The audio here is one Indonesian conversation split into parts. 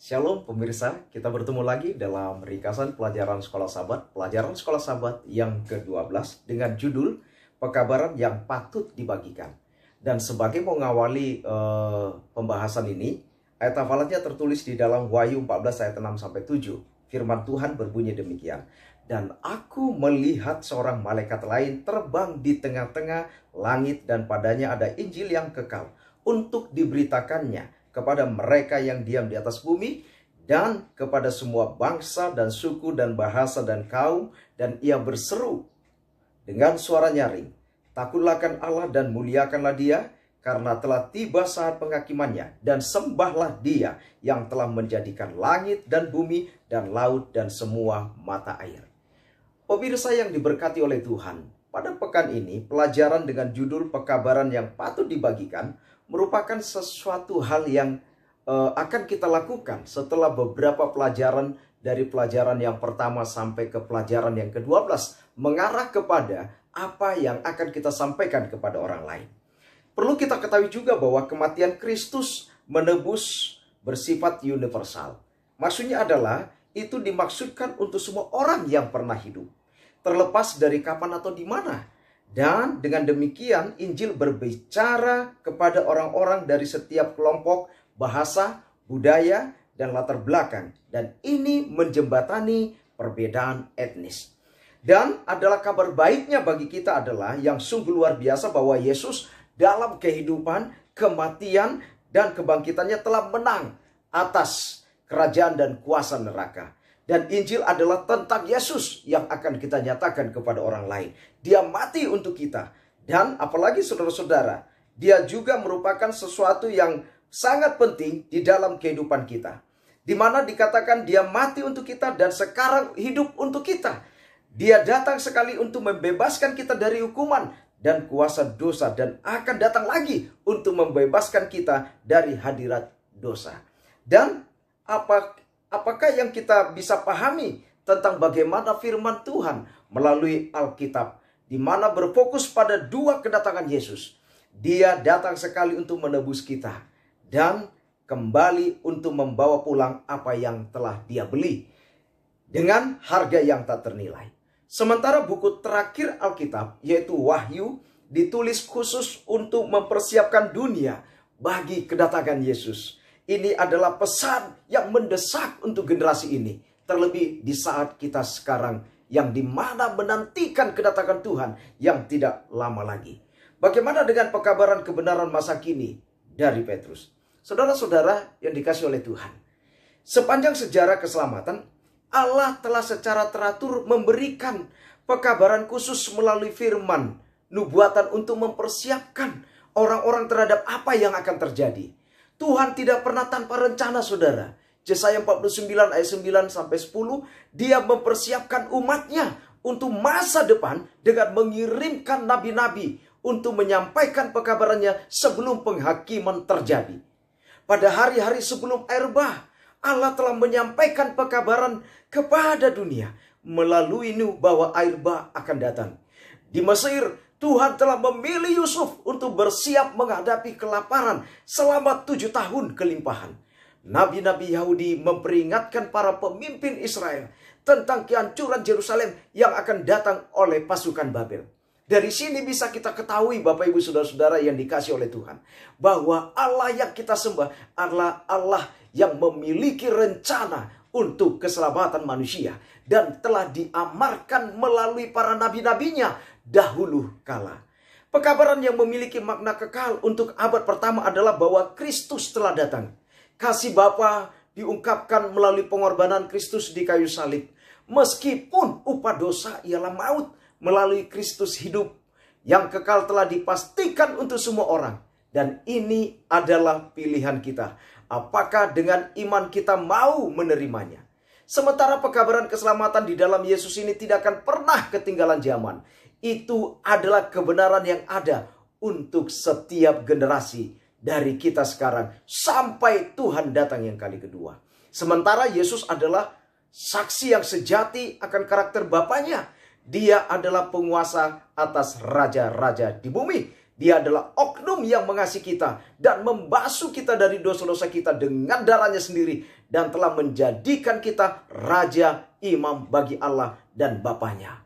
Shalom pemirsa, kita bertemu lagi dalam ringkasan pelajaran sekolah sahabat, pelajaran sekolah sahabat yang ke-12 dengan judul Pekabaran yang patut dibagikan. Dan sebagai mengawali uh, pembahasan ini, ayat hafalannya tertulis di dalam Wahyu 14 ayat 6 sampai 7. Firman Tuhan berbunyi demikian. Dan aku melihat seorang malaikat lain terbang di tengah-tengah langit dan padanya ada Injil yang kekal untuk diberitakannya kepada mereka yang diam di atas bumi dan kepada semua bangsa dan suku dan bahasa dan kaum dan ia berseru dengan suara nyaring takutlahkan Allah dan muliakanlah dia karena telah tiba saat penghakimannya dan sembahlah dia yang telah menjadikan langit dan bumi dan laut dan semua mata air. Pemirsa yang diberkati oleh Tuhan, pada pekan ini pelajaran dengan judul pekabaran yang patut dibagikan merupakan sesuatu hal yang uh, akan kita lakukan setelah beberapa pelajaran dari pelajaran yang pertama sampai ke pelajaran yang ke-12 mengarah kepada apa yang akan kita sampaikan kepada orang lain. Perlu kita ketahui juga bahwa kematian Kristus menebus bersifat universal. Maksudnya adalah itu dimaksudkan untuk semua orang yang pernah hidup, terlepas dari kapan atau di mana dan dengan demikian Injil berbicara kepada orang-orang dari setiap kelompok, bahasa, budaya, dan latar belakang. Dan ini menjembatani perbedaan etnis. Dan adalah kabar baiknya bagi kita adalah yang sungguh luar biasa bahwa Yesus dalam kehidupan, kematian, dan kebangkitannya telah menang atas kerajaan dan kuasa neraka. Dan Injil adalah tentang Yesus yang akan kita nyatakan kepada orang lain. Dia mati untuk kita. Dan apalagi saudara-saudara, dia juga merupakan sesuatu yang sangat penting di dalam kehidupan kita. Di mana dikatakan dia mati untuk kita dan sekarang hidup untuk kita. Dia datang sekali untuk membebaskan kita dari hukuman dan kuasa dosa dan akan datang lagi untuk membebaskan kita dari hadirat dosa. Dan apa Apakah yang kita bisa pahami tentang bagaimana firman Tuhan melalui Alkitab di mana berfokus pada dua kedatangan Yesus. Dia datang sekali untuk menebus kita dan kembali untuk membawa pulang apa yang telah dia beli dengan harga yang tak ternilai. Sementara buku terakhir Alkitab yaitu Wahyu ditulis khusus untuk mempersiapkan dunia bagi kedatangan Yesus. Ini adalah pesan yang mendesak untuk generasi ini. Terlebih di saat kita sekarang yang dimana menantikan kedatangan Tuhan yang tidak lama lagi. Bagaimana dengan pekabaran kebenaran masa kini dari Petrus? Saudara-saudara yang dikasih oleh Tuhan. Sepanjang sejarah keselamatan, Allah telah secara teratur memberikan pekabaran khusus melalui firman, nubuatan untuk mempersiapkan orang-orang terhadap apa yang akan terjadi. Tuhan tidak pernah tanpa rencana saudara. Yesaya 49 ayat 9 sampai 10. Dia mempersiapkan umatnya untuk masa depan dengan mengirimkan nabi-nabi untuk menyampaikan pekabarannya sebelum penghakiman terjadi. Pada hari-hari sebelum air bah, Allah telah menyampaikan pekabaran kepada dunia melalui nu bahwa air bah akan datang. Di Mesir, Tuhan telah memilih Yusuf untuk bersiap menghadapi kelaparan selama tujuh tahun kelimpahan. Nabi-nabi Yahudi memperingatkan para pemimpin Israel tentang kehancuran Jerusalem yang akan datang oleh pasukan Babel. Dari sini bisa kita ketahui Bapak Ibu Saudara-saudara yang dikasih oleh Tuhan. Bahwa Allah yang kita sembah adalah Allah yang memiliki rencana untuk keselamatan manusia. Dan telah diamarkan melalui para nabi-nabinya dahulu kala. Pekabaran yang memiliki makna kekal untuk abad pertama adalah bahwa Kristus telah datang. Kasih Bapa diungkapkan melalui pengorbanan Kristus di kayu salib. Meskipun upah dosa ialah maut melalui Kristus hidup yang kekal telah dipastikan untuk semua orang. Dan ini adalah pilihan kita. Apakah dengan iman kita mau menerimanya? Sementara pekabaran keselamatan di dalam Yesus ini tidak akan pernah ketinggalan zaman. Itu adalah kebenaran yang ada untuk setiap generasi dari kita sekarang sampai Tuhan datang yang kali kedua. Sementara Yesus adalah saksi yang sejati akan karakter Bapaknya. Dia adalah penguasa atas raja-raja di bumi. Dia adalah oknum yang mengasihi kita dan membasuh kita dari dosa-dosa kita dengan darahnya sendiri dan telah menjadikan kita raja imam bagi Allah dan Bapaknya.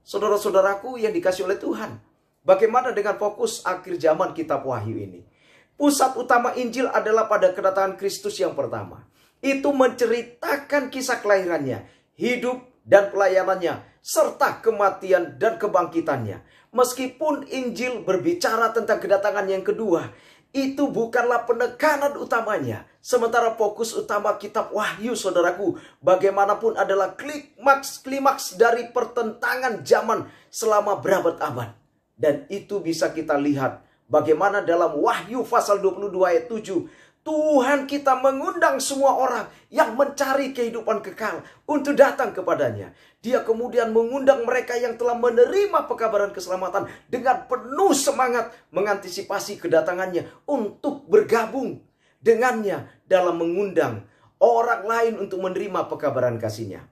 Saudara-saudaraku yang dikasih oleh Tuhan, bagaimana dengan fokus akhir zaman kitab Wahyu ini? Pusat utama Injil adalah pada kedatangan Kristus yang pertama. Itu menceritakan kisah kelahirannya, hidup dan pelayanannya serta kematian dan kebangkitannya. Meskipun Injil berbicara tentang kedatangan yang kedua, itu bukanlah penekanan utamanya. Sementara fokus utama kitab Wahyu saudaraku bagaimanapun adalah klimaks klimaks dari pertentangan zaman selama berabad-abad. Dan itu bisa kita lihat bagaimana dalam Wahyu pasal 22 ayat 7 Tuhan kita mengundang semua orang yang mencari kehidupan kekal untuk datang kepadanya. Dia kemudian mengundang mereka yang telah menerima pekabaran keselamatan dengan penuh semangat mengantisipasi kedatangannya untuk bergabung dengannya dalam mengundang orang lain untuk menerima pekabaran kasihnya.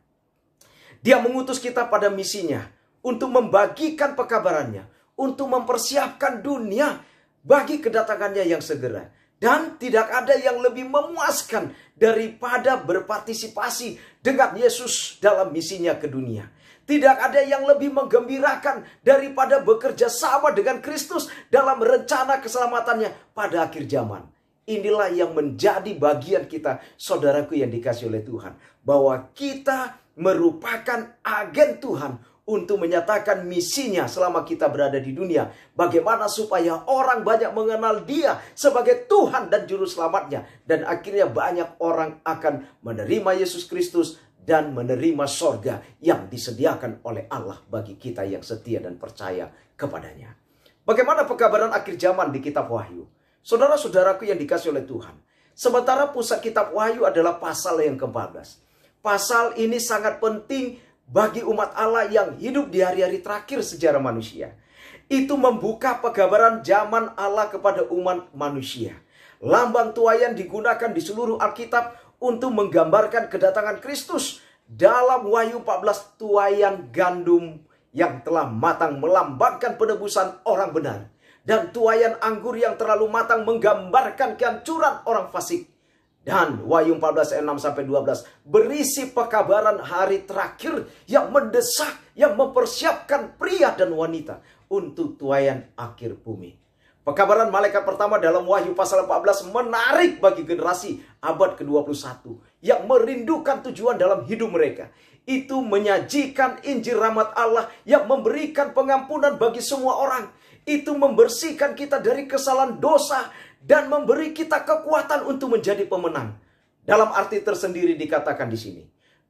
Dia mengutus kita pada misinya untuk membagikan pekabarannya, untuk mempersiapkan dunia bagi kedatangannya yang segera dan tidak ada yang lebih memuaskan daripada berpartisipasi dengan Yesus dalam misinya ke dunia. Tidak ada yang lebih menggembirakan daripada bekerja sama dengan Kristus dalam rencana keselamatannya pada akhir zaman. Inilah yang menjadi bagian kita, saudaraku yang dikasih oleh Tuhan, bahwa kita merupakan agen Tuhan untuk menyatakan misinya selama kita berada di dunia. Bagaimana supaya orang banyak mengenal dia sebagai Tuhan dan Juru Selamatnya. Dan akhirnya banyak orang akan menerima Yesus Kristus dan menerima sorga yang disediakan oleh Allah bagi kita yang setia dan percaya kepadanya. Bagaimana pekabaran akhir zaman di kitab Wahyu? Saudara-saudaraku yang dikasih oleh Tuhan. Sementara pusat kitab Wahyu adalah pasal yang ke-14. Pasal ini sangat penting bagi umat Allah yang hidup di hari-hari terakhir sejarah manusia. Itu membuka pegabaran zaman Allah kepada umat manusia. Lambang tuayan digunakan di seluruh Alkitab untuk menggambarkan kedatangan Kristus dalam Wahyu 14 tuayan gandum yang telah matang melambangkan penebusan orang benar dan tuayan anggur yang terlalu matang menggambarkan kehancuran orang fasik dan Wahyu 14 ayat 6 sampai 12 berisi pekabaran hari terakhir yang mendesak yang mempersiapkan pria dan wanita untuk tuayan akhir bumi. Pekabaran malaikat pertama dalam Wahyu pasal 14 menarik bagi generasi abad ke-21 yang merindukan tujuan dalam hidup mereka. Itu menyajikan Injil rahmat Allah yang memberikan pengampunan bagi semua orang. Itu membersihkan kita dari kesalahan dosa dan memberi kita kekuatan untuk menjadi pemenang. Dalam arti tersendiri dikatakan di sini.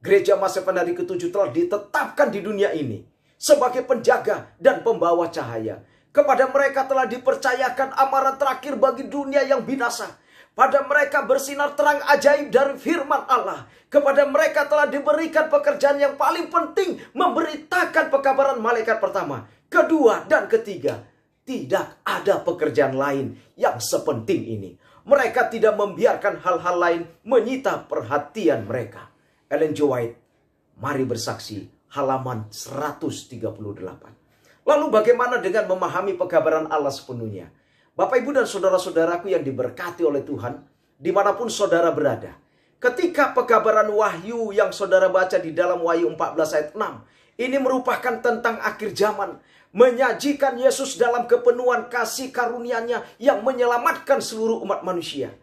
Gereja masa pendari ketujuh telah ditetapkan di dunia ini sebagai penjaga dan pembawa cahaya. Kepada mereka telah dipercayakan amaran terakhir bagi dunia yang binasa. Pada mereka bersinar terang ajaib dari firman Allah. Kepada mereka telah diberikan pekerjaan yang paling penting memberitakan pekabaran malaikat pertama, kedua, dan ketiga tidak ada pekerjaan lain yang sepenting ini. Mereka tidak membiarkan hal-hal lain menyita perhatian mereka. Ellen G. White, mari bersaksi halaman 138. Lalu bagaimana dengan memahami pekabaran Allah sepenuhnya? Bapak ibu dan saudara-saudaraku yang diberkati oleh Tuhan, dimanapun saudara berada. Ketika pekabaran wahyu yang saudara baca di dalam wahyu 14 ayat 6, ini merupakan tentang akhir zaman. Menyajikan Yesus dalam kepenuhan kasih karunia-Nya yang menyelamatkan seluruh umat manusia.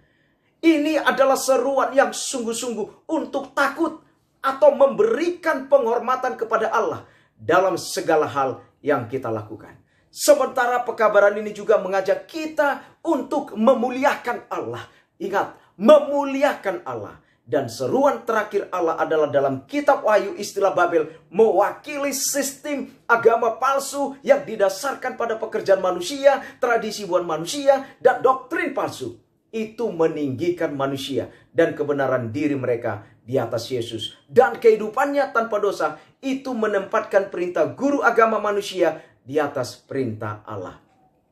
Ini adalah seruan yang sungguh-sungguh untuk takut atau memberikan penghormatan kepada Allah dalam segala hal yang kita lakukan. Sementara pekabaran ini juga mengajak kita untuk memuliakan Allah. Ingat, memuliakan Allah. Dan seruan terakhir Allah adalah dalam kitab Wahyu istilah Babel mewakili sistem agama palsu yang didasarkan pada pekerjaan manusia, tradisi buan manusia, dan doktrin palsu. Itu meninggikan manusia dan kebenaran diri mereka di atas Yesus. Dan kehidupannya tanpa dosa itu menempatkan perintah guru agama manusia di atas perintah Allah.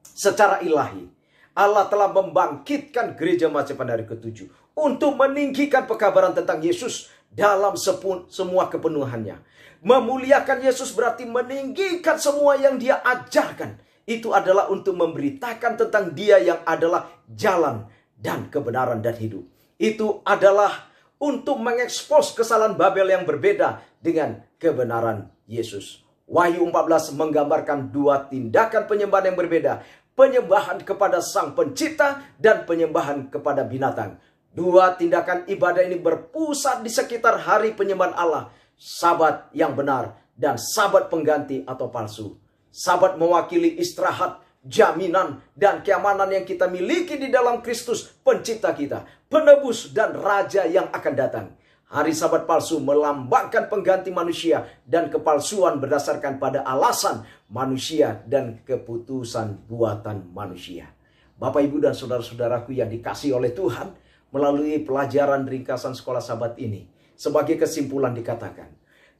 Secara ilahi, Allah telah membangkitkan gereja masa dari ketujuh untuk meninggikan pekabaran tentang Yesus dalam sepun, semua kepenuhannya. Memuliakan Yesus berarti meninggikan semua yang dia ajarkan. Itu adalah untuk memberitakan tentang dia yang adalah jalan dan kebenaran dan hidup. Itu adalah untuk mengekspos kesalahan Babel yang berbeda dengan kebenaran Yesus. Wahyu 14 menggambarkan dua tindakan penyembahan yang berbeda. Penyembahan kepada sang pencipta dan penyembahan kepada binatang Dua tindakan ibadah ini berpusat di sekitar hari penyembahan Allah, sabat yang benar dan sabat pengganti atau palsu. Sabat mewakili istirahat, jaminan dan keamanan yang kita miliki di dalam Kristus pencipta kita, penebus dan raja yang akan datang. Hari sabat palsu melambangkan pengganti manusia dan kepalsuan berdasarkan pada alasan manusia dan keputusan buatan manusia. Bapak, Ibu, dan saudara-saudaraku yang dikasih oleh Tuhan, melalui pelajaran ringkasan sekolah sabat ini. Sebagai kesimpulan dikatakan,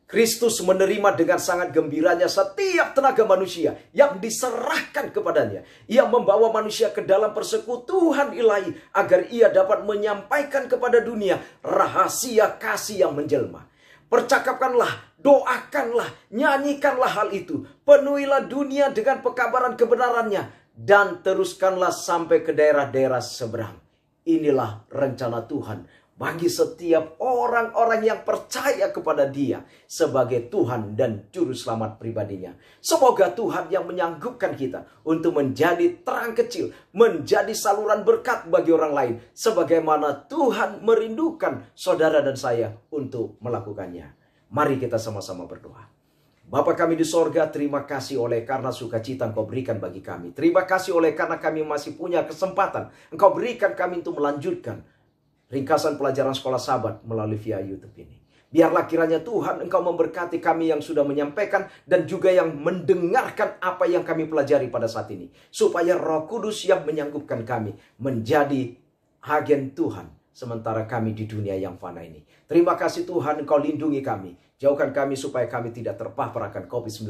Kristus menerima dengan sangat gembiranya setiap tenaga manusia yang diserahkan kepadanya. Ia membawa manusia ke dalam persekutuan ilahi agar ia dapat menyampaikan kepada dunia rahasia kasih yang menjelma. Percakapkanlah, doakanlah, nyanyikanlah hal itu. Penuhilah dunia dengan pekabaran kebenarannya dan teruskanlah sampai ke daerah-daerah seberang. Inilah rencana Tuhan bagi setiap orang-orang yang percaya kepada Dia sebagai Tuhan dan Juru Selamat pribadinya. Semoga Tuhan yang menyanggupkan kita untuk menjadi terang kecil, menjadi saluran berkat bagi orang lain, sebagaimana Tuhan merindukan saudara dan saya untuk melakukannya. Mari kita sama-sama berdoa. Bapa kami di sorga, terima kasih oleh karena sukacita engkau berikan bagi kami. Terima kasih oleh karena kami masih punya kesempatan. Engkau berikan kami untuk melanjutkan ringkasan pelajaran sekolah sahabat melalui via Youtube ini. Biarlah kiranya Tuhan engkau memberkati kami yang sudah menyampaikan dan juga yang mendengarkan apa yang kami pelajari pada saat ini. Supaya roh kudus yang menyanggupkan kami menjadi agen Tuhan sementara kami di dunia yang fana ini. Terima kasih Tuhan Engkau lindungi kami. Jauhkan kami supaya kami tidak terpapar akan COVID-19.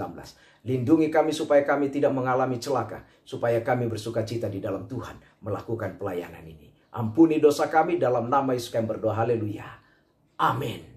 Lindungi kami supaya kami tidak mengalami celaka. Supaya kami bersuka cita di dalam Tuhan melakukan pelayanan ini. Ampuni dosa kami dalam nama Yesus kami berdoa. Haleluya. Amin.